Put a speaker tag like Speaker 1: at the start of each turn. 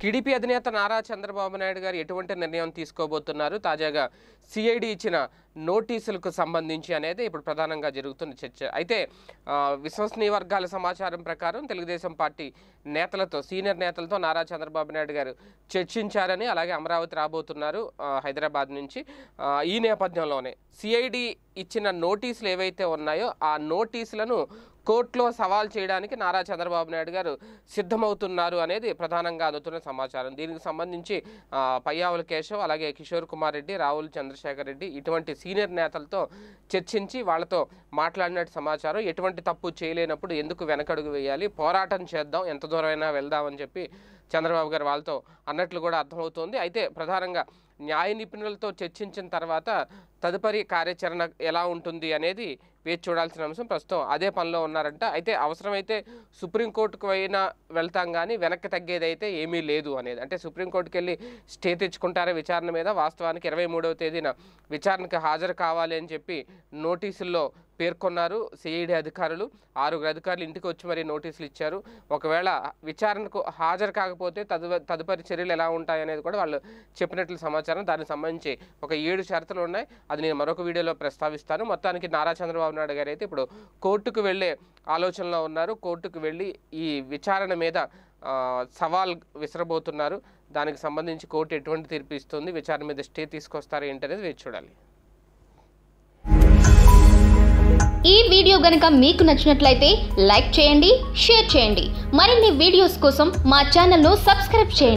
Speaker 1: TDP అధినేత నారా చంద్రబాబు నాయుడు గారు ఎటువంటి నిర్ణయం తీసుకోబోతున్నారు తాజాగా సిఐడి ఇచ్చిన నోటీసులకు సంబంధించి అనేది ఇప్పుడు ప్రధానంగా జరుగుతున్న చర్చ అయితే విశ్వసనీయ వర్గాల సమాచారం ప్రకారం తెలుగుదేశం పార్టీ నేతలతో సీనియర్ నేతలతో నారా చంద్రబాబు నాయుడు గారు చర్చించారని అలాగే అమరావతి రాబోతున్నారు హైదరాబాద్ నుంచి ఈ నేపథ్యంలోనే సిఐడి ఇచ్చిన నోటీసులు ఏవైతే ఉన్నాయో ఆ నోటీసులను కోర్టులో సవాల్ చేయడానికి నారా చంద్రబాబు నాయుడు గారు సిద్ధమవుతున్నారు అనేది ప్రధానంగా అందుతున్న సమాచారం దీనికి సంబంధించి పయ్యావుల కేశవ్ అలాగే కిషోర్ కుమార్ రెడ్డి రాహుల్ చంద్రశేఖర్ రెడ్డి ఇటువంటి సీనియర్ నేతలతో చర్చించి వాళ్ళతో మాట్లాడినట్టు సమాచారం ఎటువంటి తప్పు చేయలేనప్పుడు ఎందుకు వెనకడుగు వేయాలి పోరాటం చేద్దాం ఎంత దూరమైనా వెళ్దామని చెప్పి చంద్రబాబు గారు వాళ్ళతో అన్నట్లు కూడా అర్థమవుతోంది అయితే ప్రధానంగా న్యాయ నిపుణులతో చర్చించిన తర్వాత తదుపరి కార్యాచరణ ఎలా ఉంటుంది అనేది వేచి చూడాల్సిన అంశం ప్రస్తుతం అదే పనిలో ఉన్నారంట అయితే అవసరమైతే సుప్రీంకోర్టుకు అయినా వెళ్తాం కానీ వెనక్కి తగ్గేదైతే ఏమీ లేదు అనేది అంటే సుప్రీంకోర్టుకి వెళ్ళి స్టే తెచ్చుకుంటారే విచారణ మీద వాస్తవానికి ఇరవై మూడవ తేదీన విచారణకు హాజరు కావాలి అని చెప్పి నోటీసుల్లో పేర్కొన్నారు సిఐడి అధికారులు ఆరుగురు అధికారులు ఇంటికి వచ్చి మరీ నోటీసులు ఇచ్చారు ఒకవేళ విచారణకు హాజరు కాకపోతే తదుపరి చర్యలు ఎలా ఉంటాయనేది కూడా వాళ్ళు చెప్పినట్లు సమాచారం సమాచారం దానికి సంబంధించి ఒక ఏడు షరతులు ఉన్నాయి అది నేను మరొక వీడియోలో ప్రస్తావిస్తాను మొత్తానికి నారా చంద్రబాబు నాయుడు గారు అయితే ఇప్పుడు కోర్టుకు వెళ్ళే ఆలోచనలో ఉన్నారు కోర్టుకు వెళ్ళి ఈ విచారణ మీద సవాల్ విసరబోతున్నారు దానికి సంబంధించి కోర్టు ఎటువంటి తీర్పు ఇస్తుంది విచారణ మీద స్టే తీసుకొస్తారు ఏంటనేది వేచి చూడాలి
Speaker 2: ఈ వీడియో గనుక మీకు నచ్చినట్లయితే లైక్ చేయండి షేర్ చేయండి మరిన్ని వీడియోస్ కోసం మా ఛానల్ను సబ్స్క్రైబ్ చేయండి